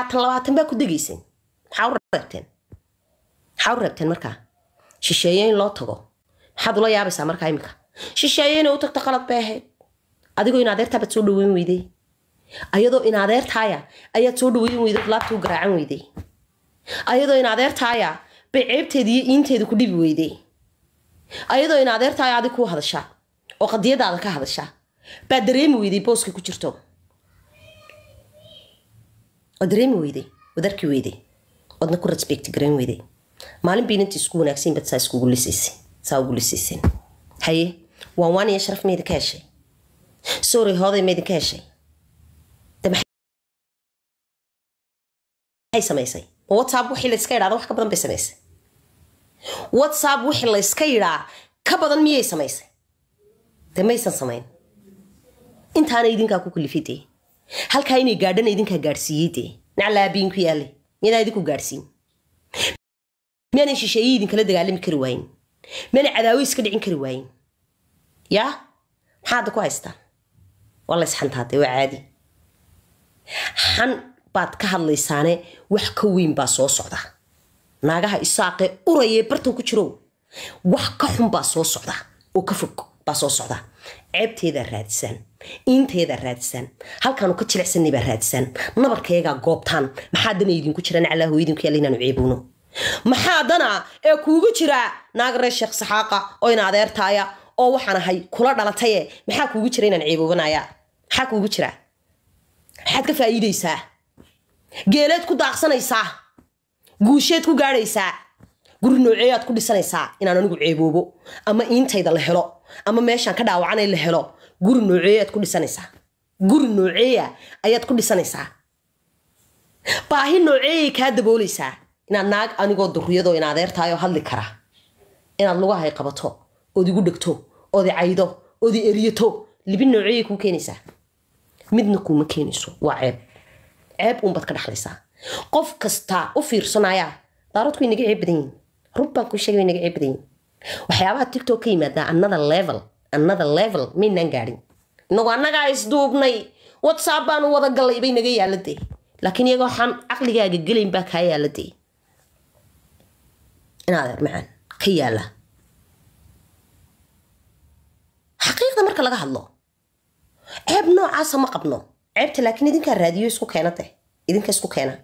labaatan baa ku degayseen maxaa reebteen maxaa u reebteen markaa shisheeye in loo tago maxaad ula yaabaysaa markaa iminka shisheeye inay u tagto qalad bay ahayd adigoo in baad soo dhaweyn weyday ayadoo in ayaad soo dhaweyn weyday laabta u garaacan weyday ayadoo in bay ceebteeda iyo iinteeda ku dhibi weyday ayadoo in adeertaaya adig kuu hadashaa oo qadiyadaada ka hadashaa baad dareemi weyday booska ku jirto oo dareemi weyday waad arki weyday waadna ku respect garayn weyday maalin bii inantii isku wanaagsan bad saa iskugu lisaysay saa ugu lisayseen haye waan waanaya sharaf ma idinka heshay sorry hooday ma idinka heshay maxay samaysay ma whatsapp wixii la iska wax ka badan bay samaysay whatsapp wixii la yidhaa ka badan miyay samaysay de maysan samayn intaana idinkaa ku kalifay dee halkaa inay gaadhana idinkaa gaadhsiiyey dee naclaabiin ku yaalay miyadaa idinku gaadhsiin miyaanan shisheeyi idinkala dagaalami kari waayin miyaanan cadaawo iska dhicin kari waayin yaa maxaa hadda ku haystaan waa la isxantaatay waa caadi xan baad ka hadlaysaane wax ka weyn baa soo socda naagaha isaaqee urayee bartan ku jirow wax ka xun baa soo socda oo ka fog baa soo socda ceebteedaa raadisaan iinteeda raadsan halkaanu ka jilicsanay baa raadsan goobtaan maxaa dana idinku jira naclaa hooyadinku yaalla inaanu ceebowno maxaa dana ee kuugu jira naagareer sheekh saxaaqa oo ina adeertaaya oo waxaan ahay kula dhalataye maxaa kuugu jira inaan ceeboobanaya maxaa kuugu jira maxaad ka faa'iidaysaa geeleed ku daaqsanaysaa guusheed ku gaadhaysaa guri nooceeyaad ku dhisanaysaa inaan anigu ceeboobo ama intayda la helo ama meeshaan ka dhaawacanay la helo guri nooceeyaad ku dhisanaysaa guri nooceeya ayaad ku dhisanaysaa baahi nooceeyay kaa daboolaysaa inaad naag anigoo duriyado in adeertaayoo hadli kara inaad lugahay qabato ood igu dhegto ood icaydo ood i eriyato libin nooceeyay kuu keenaysaa midna kuuma keenayso waa ceeb ceeb uunbaad ka dhexlaysaa qof kasta u fiirsanayaa daaradku inaga ceeb badan yihin rubbaan kuu sheegay inaga ceeb badan yihin waxyaabaha tictok ka yimaadaa another level another level maynaan gaadhin inagu annagaa isduubnay whatsapp baanu wada galay bay naga yaaladay laakiin iyagoo waxaan caqligaaga gelayn baa kaa yaaladee inaad er ka yaala xaqiiqda marka laga hadlo ceeb noocaasa ma qabno ceebta laakiin idinkaa raadiyo isku keenate idinka isku keena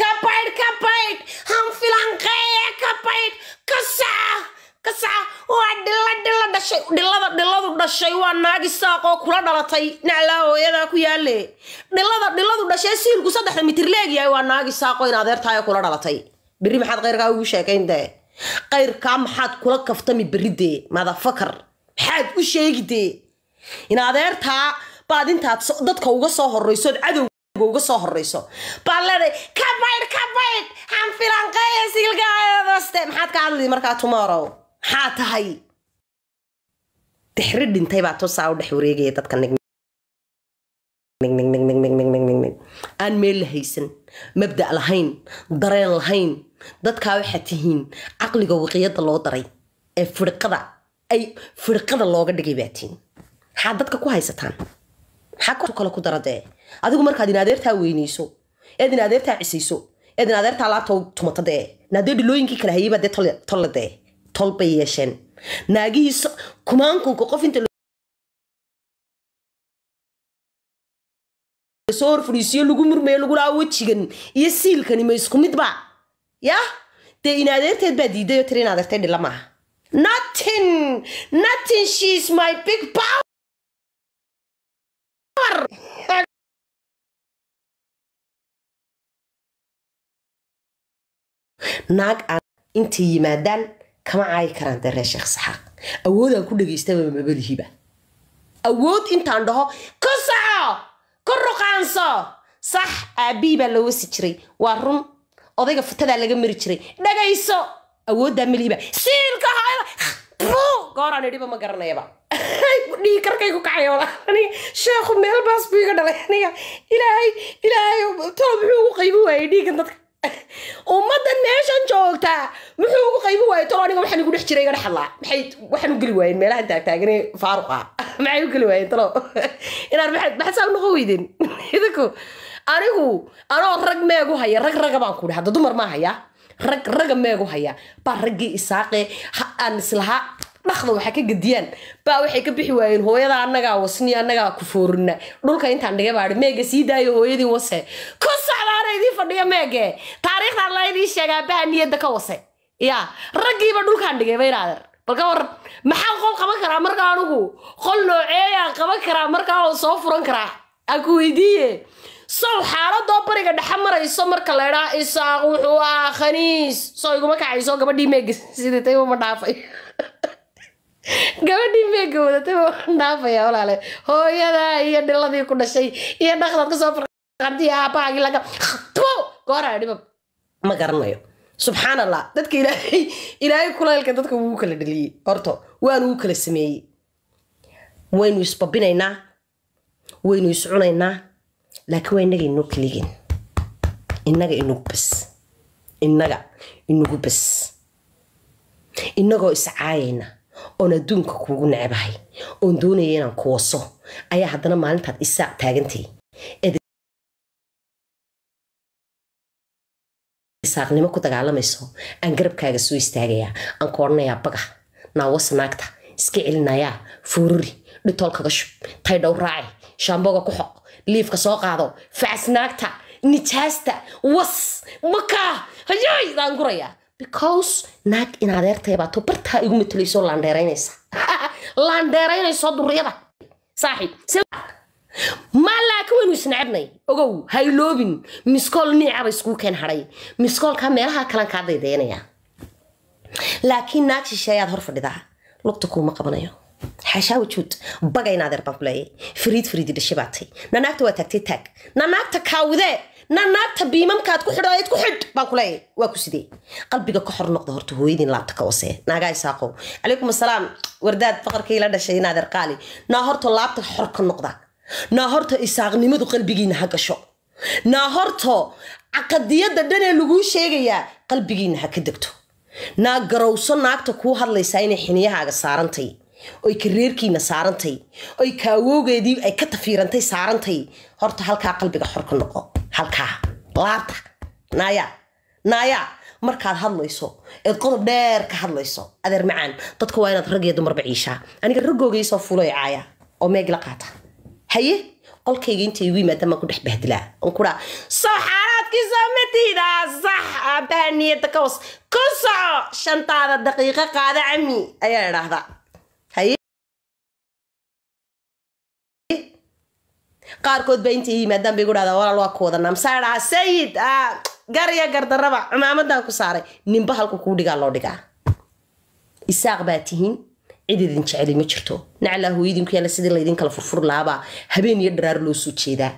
kabaydh kabaydh hanfilanqeeya kabaydh dhashay dhilada dhiladu dhashay waa naagi saaq kula dhalatay naclaa hooyadaa ku yaalle dhilada dhiladu dhashay siilku saddexda mitir leegyahay waa naagi saaqoo in adeertaayo kula dhalatay berri maxaad qayrkaa ugu sheekayn dee qayrkaa maxaad kula kaftami berri madafakar maxaad u sheegi dee in adeertaa baad intaad dadka uga soo horraysood cadowga uga soo horrayso baad leedahay ka baydh ka baydh maxaad ka hadli markaa tumorow maxaa tahay tixri dhintay baa toosaa u dhex wareegaya dadka aan meel la haysan mabda' lahayn dareen lahayn dadkaa waxaa tihiin caqliga waqiyada loo daray ee firqada ay firqada looga dhigay baa tihiin maxaad dadka ku haysataan maxaa kale ku daradee adigu markaad inaadeertaa weynayso eed inaadeertaa cisayso eed inaadeertaa laabta tumata dee inaadee dhilooyinkii kala hayay baa dee tolle dee tol bay yeesheen naagihii kumaankunka qof inta soo horfadhiisiyo lagu murmayo lagulaa wejigan iyo siilkani ma isku midba yah dee inaadeerteed baa diidayoo tira in adeertay dhilla maaha nothing nothing she my big power naag aan intay yimaadaan kama caayi karaan dee sheekh saxaaq awoodaan ku dhagaystaba mabadihiiba awood intaan dhaho ku soco ku ruqaanso sax aabbihii baa loo wasi jiray waa run odayga futadaa laga mari jiray dhagayso awooddaa melihiiba siilka hayla gooraan idhiba ma garanayaba dhiig karkaygu kacayooda aniga sheekhu meel baas buu iga dhalay aniga ilaahay ilaahay tolo muxuu ugu qaybi waayay dhiiggan dadka ummaddan meeshan joogta wuxuu ugu qaybi waayay tolo waxaan igu dhex jiray iga dhexadlaa maxay waxaan u geli waayeen meelahan taagtaagan faaruqa maxay u geli waayeen tolo inaan maxaad maxasaa u noqon weydeen idinku anigu anoo rag meegu haya rag raga baan ku dhaha hadda dumar ma haya rag raga meegu haya baa raggii isaaqe aan islahaa dhakda waxa ka gadiyaan baa waxay ka bixi waayeen hooyada anagaa wasniy anagaa kufoorina dhulka intaan dhiga baai meege sii daayo hooyadii wase ku socdaana idiin fadhiyo meege taariikhdan laydii sheegaa baha niyadda ka wase ya raggiiba dhulkaan dhigay baynaadar balka waran maxaan qol qaban karaa markaa anigu qol nooceeyaan qaban karaa markaa oo soo furan karaa aan ku weydiiye sow xaaladoo bariga dhexa marayso marka laydhaa isaaq wuxuu ahaa khaniis soo iguma kacayso gabadhii meege sidatay uma dhaafay gabadhii meega wadataba waan dhaafaya walaale hooyadaa iyo dhiladii ku dhashay iyo dhaqdaad kasoo farqantiyo aabahaagii laga khadbo dhibab ma garanayo subxaan allah dadka ilaahay ilaahay kulaylka dadka wuu kala dheliyey horto waanu u kala sameeyey waynu isbabinaynaa waynu iscunaynaa laakiin waa innaga inoo kaligin innaga inagu bas innaga inagu bas innagoo iscaayayna oon adduunka kuugu necbahay oon doonaya inaan kuwaso ayaa haddana maalintaad isaac taagantay eed isaaqnimo ku dagaalamayso aan garabkaaga soo istaagaya aan ku odhanayaa baga naawas naagta iska celinayaa fuururi dhitool kaga shub taydhow raaci shaamboga ku xoq liifka soo qaado facsnaagta nijaasta was makaa hayoy daan gurayaa because naag in adeertay igu matelayso laandheeraynaysa laandheeraynayso duriyada saaxiib waynu isnacabnay ogow hayloobin miskool niicaba iskuu keen hadhay miskoolka meelaha kalan kaa daydayanaya laakiin naag shisheeyaad hor fadhidaa lugta kuuma qabanayo xashaa wajuud baan ku fariid fariidi dhashe na naagta waa taagtay taag na naagta kaawidee na naagta biimamkaad ku xidhayd ku xidh baan kuleeyahay waa ku sidee qalbiga ka xor noqda horta hooyadiin laabta ka wasee naagaa isaaqow calaykum asalaam wardaad faqarkii la dhashay inaadeer qaali naa horta laabta xor ka noqda naa horta isaaqnimadu qalbigiina ha gasho naa horta caqadiyadda dhanee laguu sheegayaa qalbigiina ha ka degto naa garowso naagta kuu hadlaysaa inay xiniyahaaga saarantay oy reerkiina saarantay oy ka awowgeedii ay ka tafiirantay saarantay horta halkaa qalbiga xor ka noqo halkaa laabta naaya naaya markaad hadlayso eed qodob dheer ka hadlayso adeer macaan dadka waa inaad rag dumarba ciishaa aniga raggooga iisoo fuuloy caaya oo meegla qaata haye qolkayga inta igu yimaadaan baan ku dhex bahdilaa on kuraa soo xaaraadkii soomatayda sax aabbaha niyadda ka hoos ku soco shantaada daqiiqo qaada cami ayaa idhaahdaa qaarkood baa inta yimaadaan bay gudhahdaa walaal waa ku wada namsaadhaa sayid garya ah, gardaraba cumaamadan ku saaray ninba halku kuu dhigaa loo dhigaa isaaq baa tihiin cid idin jeceli ma jirto naclaa hooyadinku yaala sidii laydin kala furfur laabaa habeen iyo dharaar loo soo jeedaa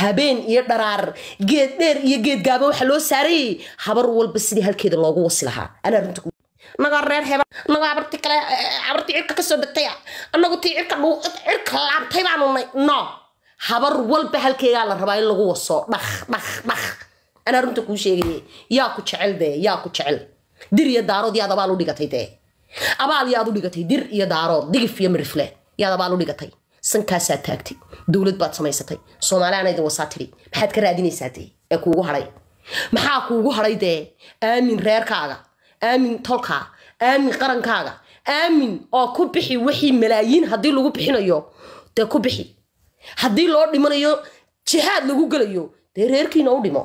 habeen iyo dharaar geed dheer iyo geed gaaba waxa loo saaray habar walba sidii halkeeda loogu wasi lahaa anaa runta anagoo reer heba anagoo abarti kale eh, abarti cirka kasoo dhagtaya anagu tii cirka cirka laabtay baanu no habar walba halkeegaa la rabaa in lagu wasoo dhakh dhakh dhakh anaa runta kuu sheegaya yaa ku jecel dee yaa ku jecel dir iyo daarood yaad abaal u dhigatay dee abaal yaad u dhigatay dir iyo daarood digif iyo mirifle yaad abaal u dhigatay sankaasaad taagtay dowlad baad samaysatay soomaaliyaana wasaa tidhi maxaad ka raadinaysaa dee ee kuugu hadhay maxaa kuugu hadhay dee aamin reerkaaga aamin tolkaa aamin qarankaaga aamin oo ku bixi wixii malaayiin haddii lagu bixinayo dee ku bixi haddii loo dhimanayo jihaad lagu galayo dee reerkiina u dhimo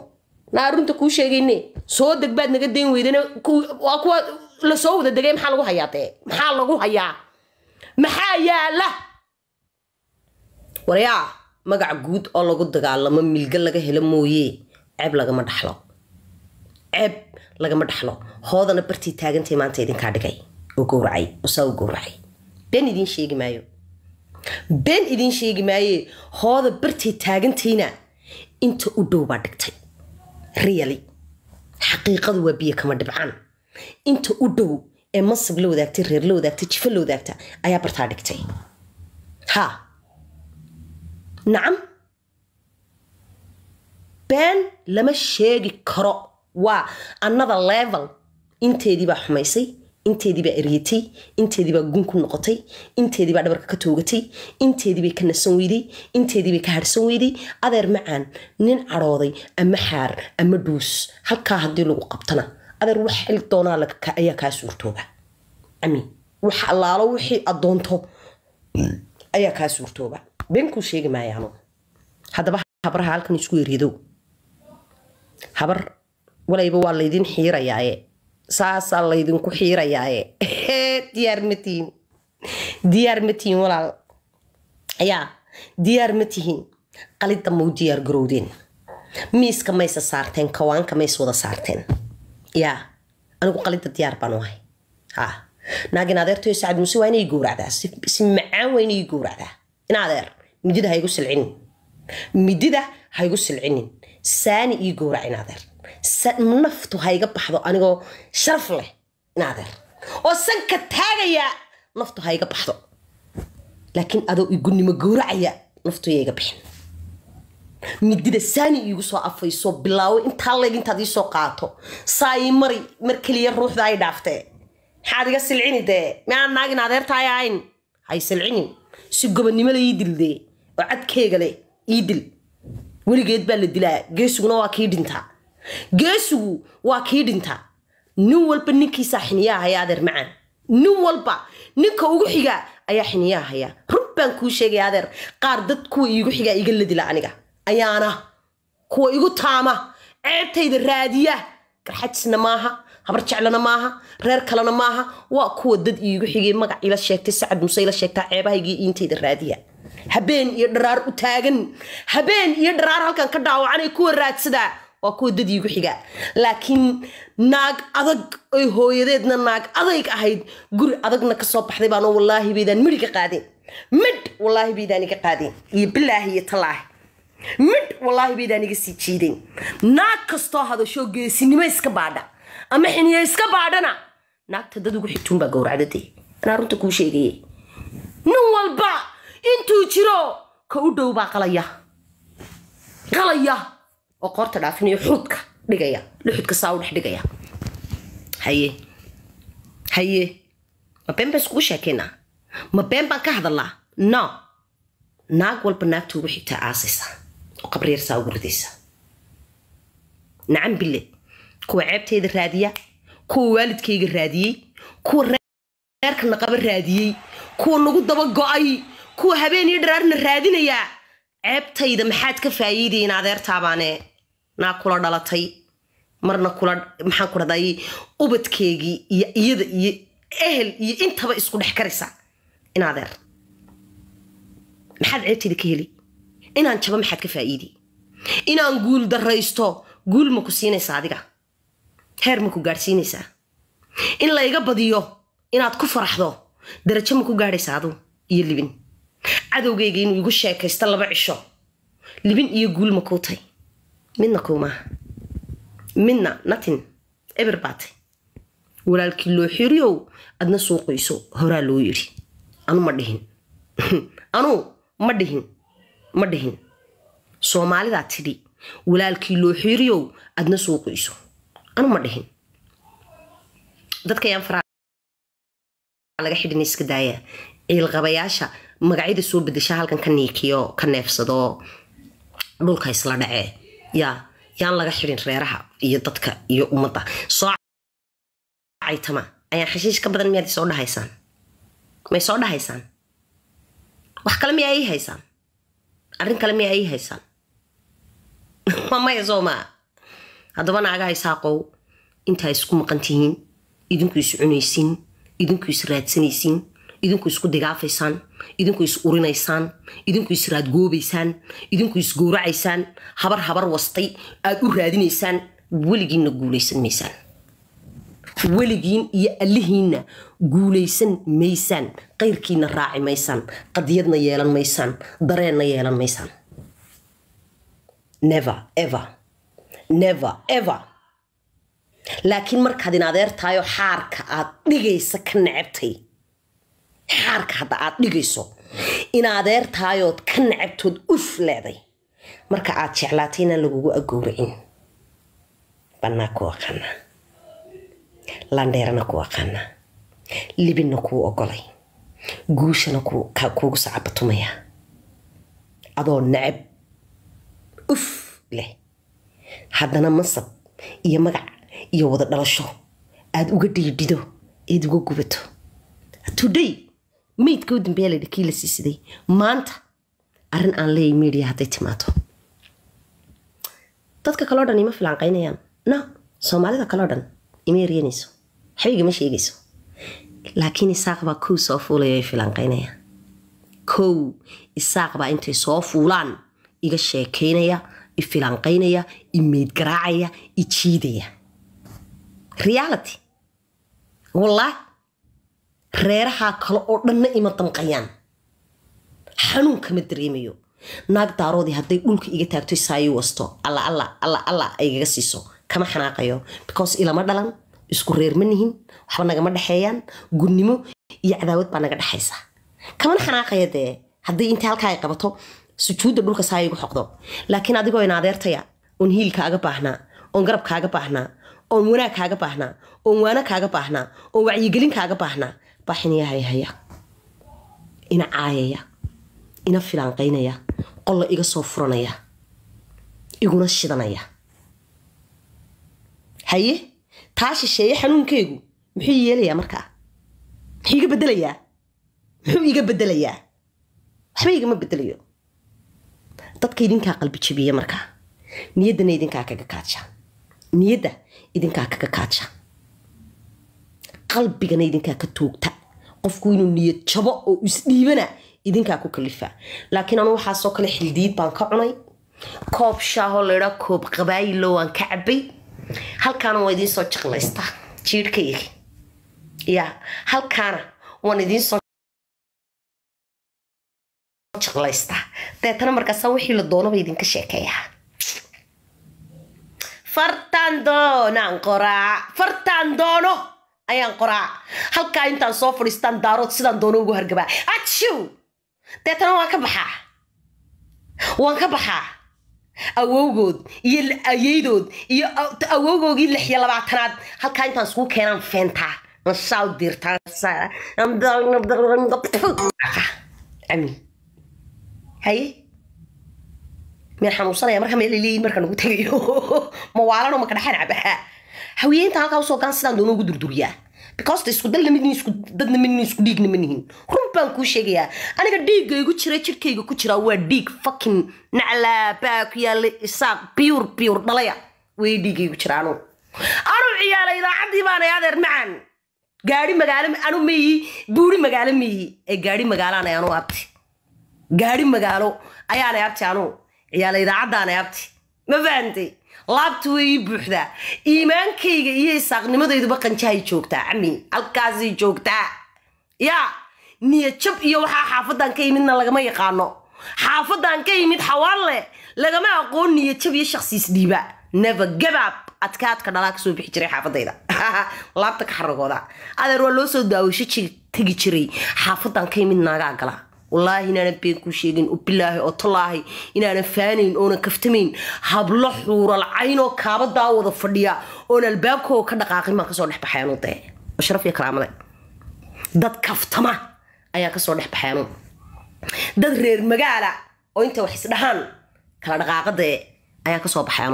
naa runta kuu sheegayne soo deg baad naga dayn weydan waa kuwa lasoo wada degay maxaa lagu hayaa dee maxaa lagu hayaa maxaa yaala waryaa magaca guud oo lagu dagaalamo milga laga helo mooye ceeb lagama dhaxlo ceeb lagama dhaxlo hoodana bartii taagantay maanta idinkaa dhigay oo gowracay oo saa u gowracay been idiin sheegi maayo been idiin sheegi maaye hooda bartay taagantiina inta u dhow baa dhigtay riyali xaqiiqadu waa biyo kama dhibcaan inta u dhow ee mansab la wadaagtay reer la wadaagtay jifa la wadaagta ayaa bartaa dhigtay ha nacam been lama sheegi karo waa annada level inteediibaa xumaysay inteediibaa eryatay inteediibaa gun ku noqotay inteediibaa dhabarka ka toogatay inteediiba ka nasan weyday inteediibay ka harsan weyday adeer macaan nin cadhooday ama xaar ama dhuus halkaa haddii lagu qabtana adeer wax xil doonaa ayaa kaa suurtooba ami wax allaalo wixii adoonto ayaa kaa suurtooba beenkuu sheegi maayaano haddaba habraha halkan isku eryadow habar walayba waa laydin xiirayaaye saasaa laydinku xiirayaaye diyaar ma tihin diyaar ma tihin walaal yaa diyaar ma tihin qalidda mau diyaar garowdeen miiska maysa saarteen kawaanka mays wada saarteen yaa anigu qalidda diyaar baan u ahay ha naagin adeertoyo sacad muuse waa inay gowracdaa si macaan waa inay gowracdaa in adeer midida haygu silcinin midida haygu silcinin saani ii gowrac in adeer naftu hayga baxdo anigoo sharaf leh inadeer oo sanka taagaya naftu hayga baxdo laakiin adoo igunimo gowracaya naftu yayga bixin midida saani iigu soo afayso bilaawo intaa leeg intaad iisoo qaato saayi mari mar keliya ruuxda ay dhaaftee maxaad iga silcini dee miaan naagin adeertaay ahayn hay silcinin si gobonnimole ii dildee oo cadkeegale ii dil weligeed baa la dilaa geesuguna waa kii dhintaa geesigu waa kii dhintaa nin walba ninkiisaa xiniyaa hayaa adeer macaan nin walba ninka ugu xiga ayaa xiniyaa hayaa rub baan kuu sheegaya adeer qaar dad kuwa iigu xigaa iga ladila aniga ayaana kuwa igu taama ceebtayda raadiya garxajisna maaha habar jeclana maaha reer kalena maaha waa kuwa dad iigu xigay magac ila sheegtay sacad muse ila sheegtaa ceebahaygii iintayda raadiya habeen iyo dharaar u taagan habeen iyo dharaar halkan ka dhaawacanay kuwa raadsadaa waa kuwa dadiigu xiga laakiin naag adag oy hooyadeedna naag adayg ahayd guri adagna kasoo baxday baano wallaahi baydaan midhi ka qaadeen midh wallaahi baydaan iga qaadeen iyo bilaahi iyo talaahi midh wallaahi baydaan iga sii jiideen naag kastoo hadashoo geesinimo iska baadha ama xiniya iska baadhana naagta dad ugu xigtuun baa gowracdade eh. anaa runta kuu sheegaya nin walba intuu jiro ka u dhow baa qalaya qalaya oo qoorta dhaafinaya xuudka dhigaya luxudka saa u dhex dhigaya haye haye ma been baan iskugu sheekaynaa ma been baan ka hadalnaa no naag walba naagta ugu xigtaa aasaysa oo qabriirsaa ugu ridaysa nacam bille kuwa ceebteyda raadiya kuwa waalidkayga raadiyey kuwa reerkana qaba raadiyey kuwa nagu daba go'ay kuwa habeen iyo dharaarna raadinayaa ceebtayda maxaad ka faa'iidayeen adeertaabaane naa kula dhalatay marna kula maxaan ku dhahday ubadkeygii iyo iyada iyo ehel iyo intaba isku dhex karaysaa in adeer maxaad ceebteyda ka heli inaan jabo maxaad ka faa'iidi inaan guul daraysto guul ma ku siinaysaa adiga heer ma ku gaadhsiinaysaa in layga badiyo inaad ku faraxdo darajo ma ku gaadhaysaa adu iyo libin cadowgayga inuu igu sheekaysto laba cisho libin iyo guul ma kuu tay midna kowmaaha midna natin eber baatay walaalkii loo xiriyow adna soo qoyso horaa loo yidhi anu ma dhihin anuu ma dhihin ma dhihin soomaalidaa tidhi walaalkii loo xiriyow adna soo qoyso anu ma dhihin dadkayaan faraa laga xidhin iska daaya ciilqabayaasha magacyada soo bedesha halkan ka niikiyo ka neefsado dhulka isla dhacee yaa yaan laga xidhin reeraha iyo dadka iyo ummadda soo caytama ayaan xashiish ka badan miyaad isoo dhahaysaan may soo dhahaysaan wax kale miyaa ay haysaan arrin kale miyaa ii haysaan ma maya soo maa haddaba naagaa isaaqow intaa isku maqantihiin idinku is cunaysiin idinku is raadsanaysiin idinku isku digaafaysaan idinku is urinaysaan idinku is raadgoobaysaan idinku is gowracaysaan habar habar wastay aad u raadinaysaan weligiinna guulaysan maysaan weligiin iyo allihiinna guulaysan maysaan qayrkiinna raaci maysaan qadiyadna yeelan maysaan dareenna yeelan maysaan ever laakiin markaad in adeertaayoo xaarka aad dhigaysa ka necabtay xaarka hadda aad dhigayso in adeer ka nacabtood uf leeday marka aad jeclaatay inaan lagugu agooricin bannaa ku aqaana landheerana ku aqanaa libinna kuu ogolay guushana kuugu sacabatumaya adoo nacab uf leh haddana mansab iyo magac iyo wada dhalasho aad uga dhiidhido aad uga gubato today maydka u dambeya ladhi kii la siisiday maanta arrin aan leeyay miidiya hadday timaado dadka kaleo dhan ima filanqaynayaan no soomaalida kaleo dhan ima eryanayso waxba igama sheegayso laakiin isaaq baa kow soo fuulaya ay filanqaynayaan kow isaaq baa intay soo fuulaan iga sheekaynaya i filanqaynaya i meydgaraacaya reality wallaahi reerahaa kale oo dhanna ima danqayaan xanuun kama dareemayo naag daaroodii hadday dhulka iga taagto saayi wasto alla alla alla alla aygaga siiso kama xanaaqayo because ilama dhalan isku reer nihin waxba nagama dhexeeyaan gudnimo iyo cadaawad baa naga dhexaysa kamana xanaaqaya dee hadday intai halkaa qabato sujuudda dhulka saa igu xoqdo laakiin adigoo in adeertaya oon hiil kaaga baahnaa oon garab kaaga baahnaa oon wanaag kaaga baahnaa oon waano kaaga baahnaa oon wacyigelin kaaga baahnaa baxinaya hayhaya ina caayaya ina filaanqaynaya qolla iga soo furanaya iguna shidanaya haye taa shisheeye xanuunkeygu muxuu yeelayaa markaa muxuu iga bedelayaa muxuu iga bedelayaa waxba igama bedelayo dadka idinkaa qalbi jabiya markaa niyadana idinkaa kaga kaaja niyadda idinkaa kaga kaaja qalbigana idinkaa ka toogta qofku inuu niyad jabo oo isdhiibana idinkaa ku kalifa laakiin anu waxaasoo kale xildiid baan ka cunay koob shaahoo laydhaa koob qabaayilo waan ka cabay halkaana waan idiinsoo jaqlaystaa jiidhkayga ya halkaana waan idiinsoo jaqlaystaa deetana markaasa wixii la doonaba idinka sheekeeyaa fartaan doonaan qoraa fartaan doono ayaan qoraa halkaa intaan soo fadhiistaan daarood sidaan doono ugu hargabaa adshiw deetana waan ka baxaa waan ka baxaa awowgood iyo ayeydood iyo awowgoogii lix iyo labaatanaad halkaa intaan iskugu keenaan feentaa nashaal diirtaa haye miyaan xanuunsanaya markaa meel laleeyihin markaan ugu tagayo ma waalano ma kadhaxan cabaa haweeninta halkaa usoo gaan sidaan doona ugu durduriyaa because de isku dal aniga dhiiggaygu jira jirkayga ku jiraa waa dhiig fucking naclaa ku yaalla isaaq biyur biyur dhalaya way dhiiggaygu jira anu ciyaala idaacaddii baanay adeer macaan gaari magaalo anu meyi buuri magaalo meyi ee eh, gaari magaalaanay anu abti gaari magaalo ayaanay abti anu ciyaala idaacaddaanay abti ma fahantay laabta way ii buuxdaa iimaankayga iyo isaaqnimadayduba qanjahay joogtaa cami halkaasay joogtaa yaa niyajab iyo waxaa xaafaddan ka yimidna lagama yaqaano xaafaddan ka yimid xawaan lagama aqoon niyajab iyo shaqsiis dhiiba nabagabaab adkaadka dhalaa kasoo bixi jiray xaafadayda laabta ka xaragooda adeer waa loo soo daawasho tegi jiray xaafadan ka yimid naagaa gala wallaahi inaanan been kuu sheegayn ubilaahi oo tallaahi inaanan faanayn oonan kaftamayn hablo xuuralcaynoo kaabadaa wada fadhiya oon albaabkoo ka dhaqaaqin baan kasoo dhex baxay anuu dee sharaf iyo karaamada dad kaftama ayaan kasoo dhex baxay dad reer magaala oo inta wax isdhahaan kala dhaqaaqadee ayaan kasoo baxay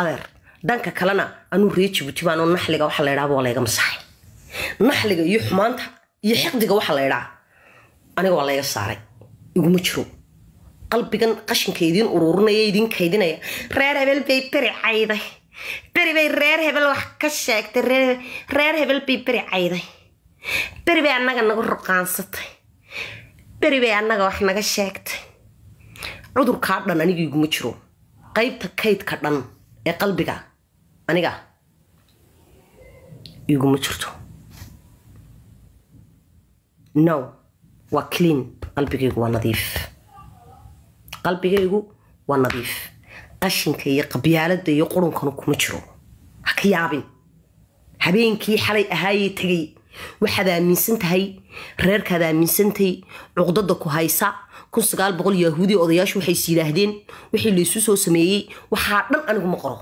adeer dhanka kalena anuu reer jibuuti baanoo naxliga waxa la ydhaha waa layga masaxay naxliga iyo xumaanta iyo xiqdiga waxaa la idhaa aniga waa layga saaray iguma jiro qalbigan qashinka idiin uruurinaya idiin kaydinaya reer hebel bay beri cayday beri bay reer hebel wax ka sheegtay reer hebel bay beri cayday beri bay annaga nagu ruqaansatay beri bay annaga wax naga sheegtay cudurkaa dhan aniga iguma jiro qaybta kaydka dhan ee qalbiga aniga iguma jirto no waa clean qalbigaygu waa nadiif qalbigaygu waa nadiif qashinka iyo qabyaaladda iyo qurunkanu kuma jiro ha ka yaabin habeenkii xalay ahaayey tegay waxaad aaminsan tahay reerkaad aaminsantay cuqdada ku haysa kun sagaal boqol yahuudi odayaashu waxays yidhaahdeen wixii laysu soo sameeyey waxaa dhan anigu ma qoro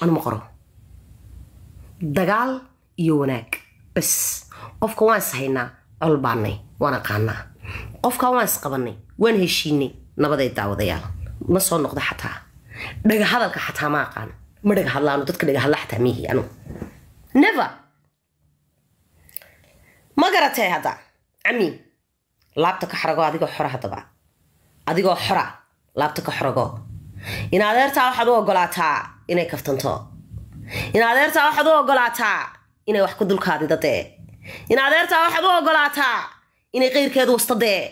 anigu ma qoro dagaal iyo wanaag bas qofka waan ishaynaa col baanay waan aqaanaa qofka waan isqabanay waan heshiinay nabaday daawadayaal ma soo noqdo xataa dhagahadalka xataa ma aqaan ma dhagahadlaano dadka dhagahadla xataa miihi anu never ma garatee hadda cami laabta ka xorago adigoo xora haddaba adigoo xora laabta ka xorago in waxaad u ogolaataa inay kaftanto inaadeertaa adeertaa waxaad u ogolaataa inay wax ku dulkaadidadee in adeertaa waxaad u ogolaataa inay qeyrkeedu wastadee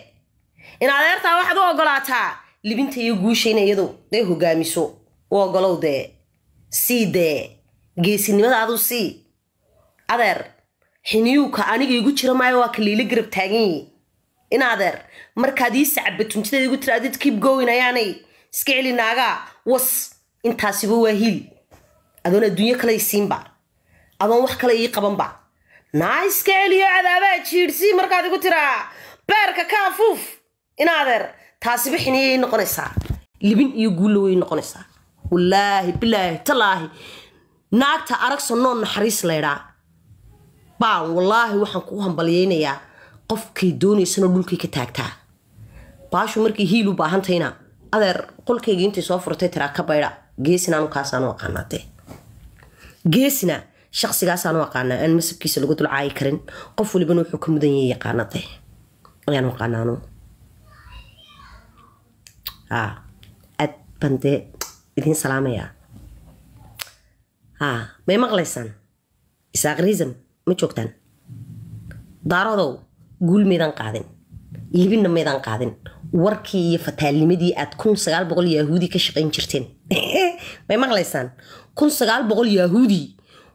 in adeertaa waxaad u ogolaataa libinta iyo guusha in iyadu dee hogaamiso u ogolow dee sii dee geesinimadaadu sii adeer xiniyuuka aniga igu jira maayo waa kaliila garab taaganyi in adeer markaad ii sacba tunjidada igu tira kiib gowin ayaanay iska celinaagaa was intaasiba waa hiil adoon adduunyo kale isiinba adoon wax kale ii qabanba iyo cadaabaa jiirsi markaad igu tiraa beerka ka afuuf inaadeer taasiba xiniyay noqonaysaa libin iyo guullo way noqonaysaa wallaahi bilaahi talaahi naagta aragso noo naxariis laydhaa baan wallaahi waxaan kugu hambalyaynayaa qofkay doonaysanoo dhulkay ka taagtaa baashu markii hiil u baahantayna adeer qolkayga intay soo furatay tiraa ka baydha geesinaanu kaasaanu aqaanaatee geesina shaqsigaasaanu aqaanaa aan masabkiisa lagu dulcaayi karin qof walibana wuxuu ka mudan yahay yaqaanade ayaan aqaanaanu aad baan dee idiin salaamayaa haa may maqlaysaan isaaq ma joogtaan daaradow guul maydaan qaadin libinna maydan qaadin warkii iyo fataalnimadii aad kun sagaal boqol yahuudi ka shaqayn jirteen may maqlaysaan kun sagaal boqol yahuudi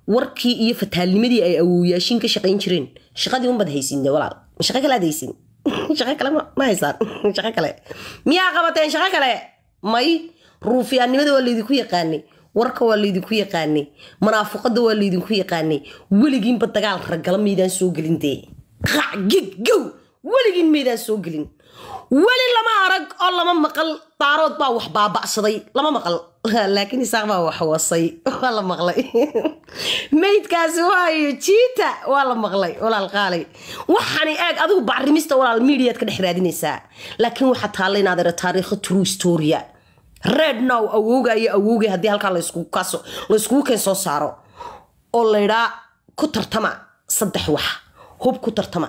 warkii iyo fataalnimadii ay awowyaashiin ka shaqayn jireen shaqadii unbaad haysin walaal shaqo kale aad haysin shaqo kale ma haysaan shaqo kale miyaa qabateen shaqo kale may ruufiyaannimada waa laydinku yaqaanay warka waa laydinku yaqaanay manaafuqada waa laydinku yaqaanay weligiinba dagaal ragala maydaan soo gelin dee qaac gig gow weligiin maydaan soo gelin weli lama arag oo lama maqal daarood baa wax baaba'saday lama maqal laakiin isaaq baa wax wasay waa la maqlay maydkaasi waayo jiita waa la maqlay walaal qaalay waxaani eeg adigu bacrimista walaal miidiyaad dhex raadinaysaa laakiin waxaa taalla inaad era taariikho true historia red now awooga iyo awoogay haddii halkaa layskugu keen soo saaro oo laydhaa ku tartama saddex wax hub ku tartama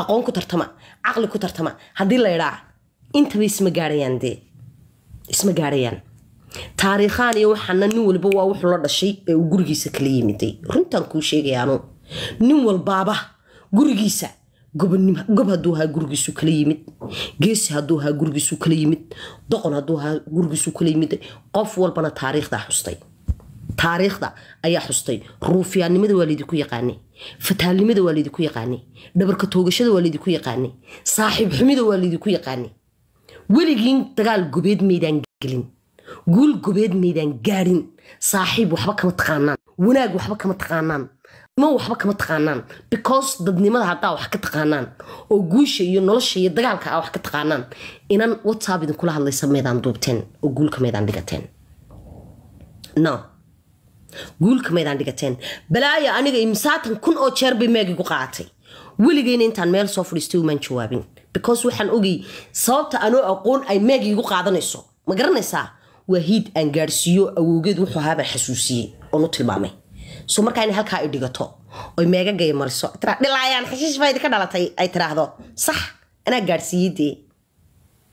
aqoon ku tartama caqli ku tartama haddii la idhaa intaba isma gaarayaan dee isma gaarayaan taariikhaan iyo waxaana nin walba waa wuxuu la dhashay ee uu gurigiisa kala yimiday runtaan kuu sheegaya anu nin walbaaba gurigiisa gobannimo hadduu ahaa gurigiisu kala yimid geesi hadduu ahaa gurigiisu kala yimid doqon hadduu ahaa gurigiisu kala yimid qof walbana taariikhdaa xustay taariikhda ayaa xustay ruufyaannimada waa laydinku yaqaanay fataalnimada waa laydinku yaqaanay dhabarka toogashada waa laydinku yaqaanay saaxiib xumida waa laydinku yaqaanay weligiin dagaal gobeed maydaan gelin guul gobeed maydaan gaadhin saaxiib waxba kama taqaanaan wanaag waxba kama taqaanaan nimo waxba kama taqaanaan because dadnimada haddaa wax ka taqaanaan oo guusha iyo nolosha iyo dagaalka a ah wax ka taqaanaan inan whatsapp idinkula hadlaysa maydaan duubteen oo guulka maydaan dhigateen no guulka maydaan dhigateen balaaya aniga imsaatan kun oo jeer bay meegigu qaatay weligeyna intaan meel soo fadhiistay umaan jawaabin because waxaan ogay sababta anoo aqoon ay meegiigu qaadanayso ma garanaysaa waa hiid aan gaadhsiiyo awowgeed wuxuu ahaabaan xasuusiyey oonu tilmaamay so markaa inay halkaa ay dhigato oy meega gaymariso tira dhilaayaan xashiish baa idinka dhalatay ay tiraahdo sax anaa gaadhsiiyey dee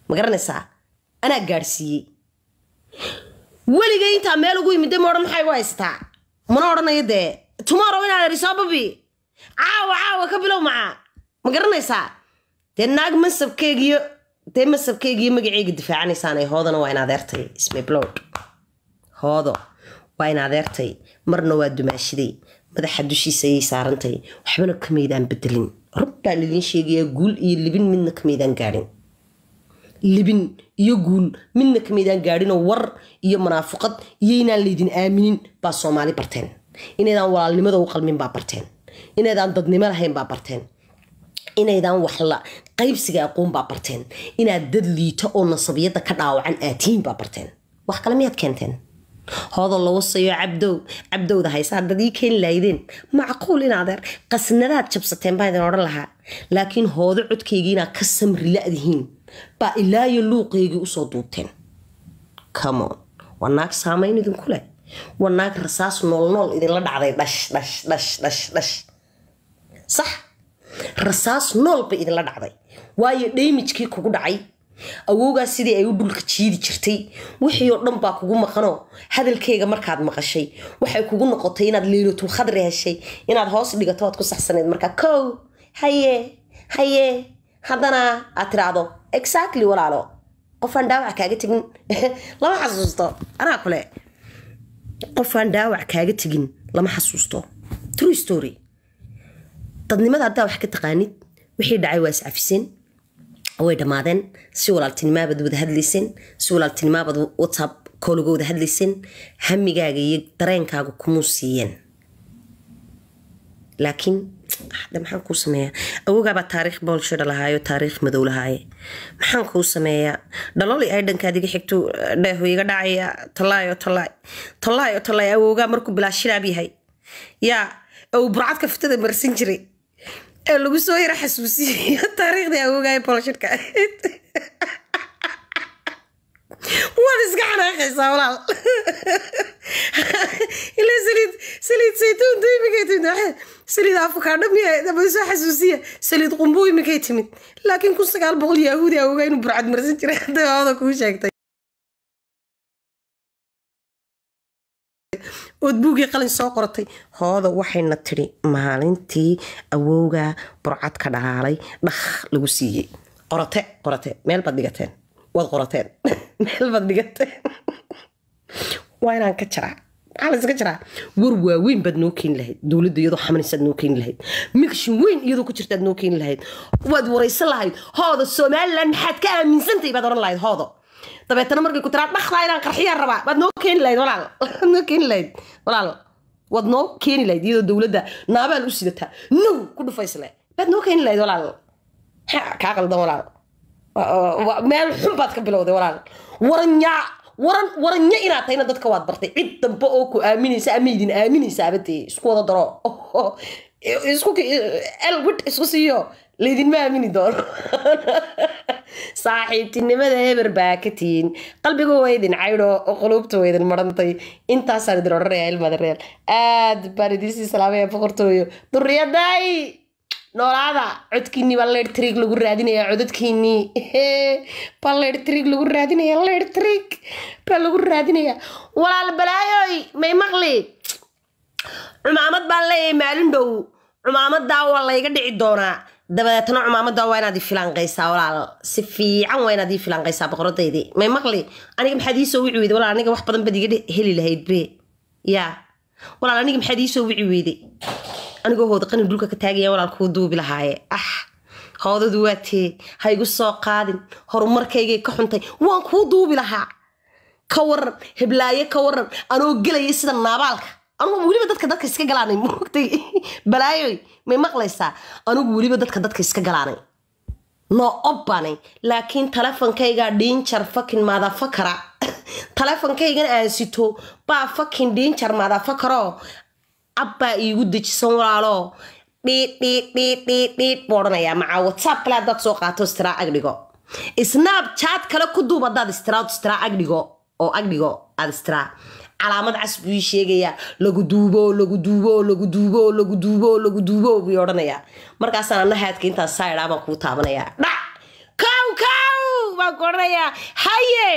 ma garanaysaa anaa gaadhsiiyey weligay intaa meel ugu yimid ma odhan maxay gu haystaa mana odhanayo dee tumorow inaan idhi babi caawa caawa ka bilow macaa ma garanaysaa dee naag mansabkeygiyo dee mansabkeygiyo magaceyga difaacanaysaan hoodana waa in adeertay smablod hoodo waa in adeertay marna waa dumaashiday madaxa dushiisa ayay saarantay waxbana kamaydaan bedelin rub baan sheegayaa guul iyo libin midna kamaydaan gaadhin libin iyo guul midna kamaydaan gaadhinoo war iyo munaafuqad iyoinaan laydin aaminin baa soomaali barteen inaydaan walaalnimada u qalmin baa barteen inaydaan dadnimo lahayn baa barteen inaydaan waxla qaybsiga aqoon baa barteen inaad dad liito oo nasabiyadda ka dhaawacan aatihiin baa barteen wax kale miyaad keenteen hodol la cabdow cabdowda haysaa dad ii keeni lahaydeen macquul inaadeer qasnadaad jabsateen baa idin odhan lahaa laakiin hoodo codkaygiinaa ka samri la-dihiin baa ilaayo luuqeygii usoo duubteen comon waa naag saameyn idinku leh waa naag rasaas nool nool idinla dhacday dhash dhash dhash dhash dhash sax rasaas nool bay idinla dhacday waayo dhaymijkii kugu dhacay awowgaas sidii ay u dhulka jiidi jirtay wixii oo dhan baa kugu maqanoo hadalkeyga markaad maqashay waxay kugu noqotay inaad liilatul khadri heshay inaad hoos dhigato aad ku saxsaneyd markaa kow haye haye haddana aad tiraahdo exactly walaalo qofaan dhaawac kaaga tegin lama xasuusto anaa kule qofaan dhaawac kaaga tegin lama xasuusto true story dadnimada haddaa wax ka taqaanid wixii dhacay waa iscafiseen way dhammaadeen si walaaltinimaabad wada hadlayseen si walaaltinimaabad whatsapp kooliga wada hadlayseen hamigaaga iyo dareenkaaga kumuu siiyeen laakiin maxaan kuu sameeyaa awogabaa taariikh boolsho dhalahaayo taariikh madow lahaaye maxaan kuu sameeyaa dhalooli ay dhankaad iga xigto dheehu iga dhacaya tallaayo tallaay tallaayo tallaay awogaa markuu bilaashinaab yahay yaa uu burcadka fitada marsan jiray ee lagu soo yara xasuusiyay taariikhdii awogaayo boolshirka waan iska xanaaqaysaa walaal saliid afakaadha soo xasuusiya saliid qumbu iminkay timid laakiin kun sagaal boqol yahuudi a inuu burcad marsan jiray hadday hooda kuu sheegtay ood buugii qalin soo qortay hooda waxayna tidhi maalintii awowga burcad ka dhaalay dhah lagu siiyey qorate qorate meel baad dhigateen waad qorateen meel baad dhigateen waa inaan ka jaraa iska jiraa war waaweyn baad noo keeni lahayd dowladda iyadoo xamlinsaad noo keeni lahayd mikshin weyn iyadoo ku jirtaad noo keeni lahayd waad waraysan lahayd hooda somalilan maxaad ka aaminsantahay baad odhan lahayd hooda dabeetana markay ku tiraa dhaqdaa inaan qarxiyaan rabaa waad noo keeni lahayd walaal waad noo keeni lahayd walaal waad noo keeni lahayd iyadoo dowladda naabaal u sidataa now ku dhufaysle baad noo keeni lahayd walaal kaa qaldan walaal meel xun baad ka bilowday walaal waranyaa waran waranyo inaad tahayna dadka waad bartay cid dambe oo ku aaminaysa ama idin aaminaysaaba dee isku wada daro isku elwid isku siiyo laydinma aamini doono saaxiibtinimada heber baa ka tiin qalbiga waa idin caydho quluubta waa idin marantay intaasaan idin odhanayaa ilmaada aad baan idin sii salaamaya boqortooyo durriyadaay noolaada codkiinii baa ledh lagu raadinayaa codadkiinii baa ledh lagu raadinaya ledh baa lagu raadinayaa walaal balaayoy may maqli cumaamad baan leeyahay maalin dhow cumaamadaa waa layga dhici doonaa dabadeetna cumaamadaa waa inaad i filanqaysaa walaal si fiican waa inaad filanqaysaa boqoradaydi may maqli aniga maxaad ii soo wiciweyda walaal aniga wax badan bad iga heli lahaydbe yaa walaal aniga maxaad iisoo wici weyday anigoo hoodaqani dhulka ka taagaya walaal kuu duubi lahaaye ah hoodadu waa tee ha igu soo qaadin horumarkaygay ka xuntay waan kuu duubi lahaa ka waran heblaayo ka waran anoo gelayay sida naabaalka anugu weliba dadka dadka iska galaanay moogtay balaayoy may maqlaysaa anugu weliba dadka dadka iska galaanay noo obanay laakiin telefonkaygaa dhiinjar fakin maadafakara telefonkaygan aan baa fakin dhiinjar maadafakaroo abbaa iigu dejisan walaaloo dhiid dhiid dhiid dhiid odhanayaa macaa whatsapp kale haddaad soo qaato istiraa agdhigo snaab kale ku duub haddaad istiraad istiraa agdhigo oo agdhigo aad istiraa calaamad cas buu ii sheegayaa lagu duubo lagu duubo lagu duubo lagu duubo lagu duubo buu odhanayaa markaasaan ana haadka intaas saairaa baan kuu taabanayaa dhac kow kow baan ku odhanayaa haye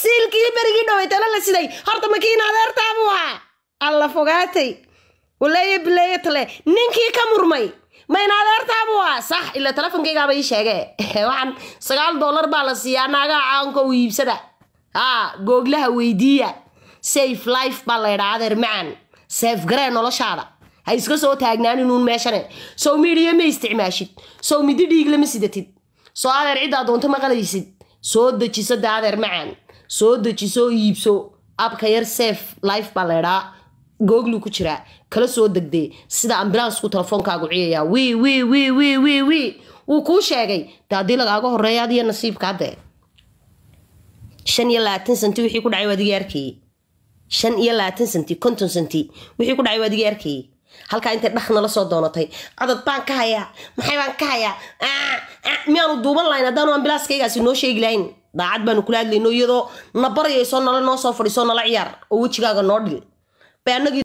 siilkii berigii dhaweytana la siday horta makiina ahaa alla fogaatay waleeye bileeyatale ninkii ka murmay mayna adeertaa ahaa sax ila telefonkaygaaba ii sheege waxaan sagaal dollar baa la siiyaa naagaa caanka u iibsada a googlaha weydiiya safe life baa la ydhaa adeer macaan safe garee noloshaada ha iska soo taagnaan inuun meeshane sow miidhiya ma isticmaashid sow midi dhiiglama sidatid soo adeer ciddaa doonto maqlaysid soo dejiso da adeer soo dejiso iibso abka yar safe life baa laydhaa googluu ku jiraa kala soo degdee sida ambilaasku teleefoonkaagu ciyayaa wii wii wii wii wii wii wuu kuu sheegay dee haddii lagaaga horeeya adiyo nasiibka hadde shan iyo labaatan santi wixii ku dhacay waa adiga arkeeyey shan iyo labaatan senti konton senti wixii ku dhacay waadigii arkayay halkaa intay dhakna nala soo doonatay codad baan ka hayaa maxay baan ka hayaa ah, ah, miyaanu duuban lahayn haddaanu ambilaaskaygaasi noo sheegi lahayn daacad baanu kula hadlayno iyadoo na baryayso nala noo soo fadhiso nala ciyaar oo wejigaaga noo dhil bay annagii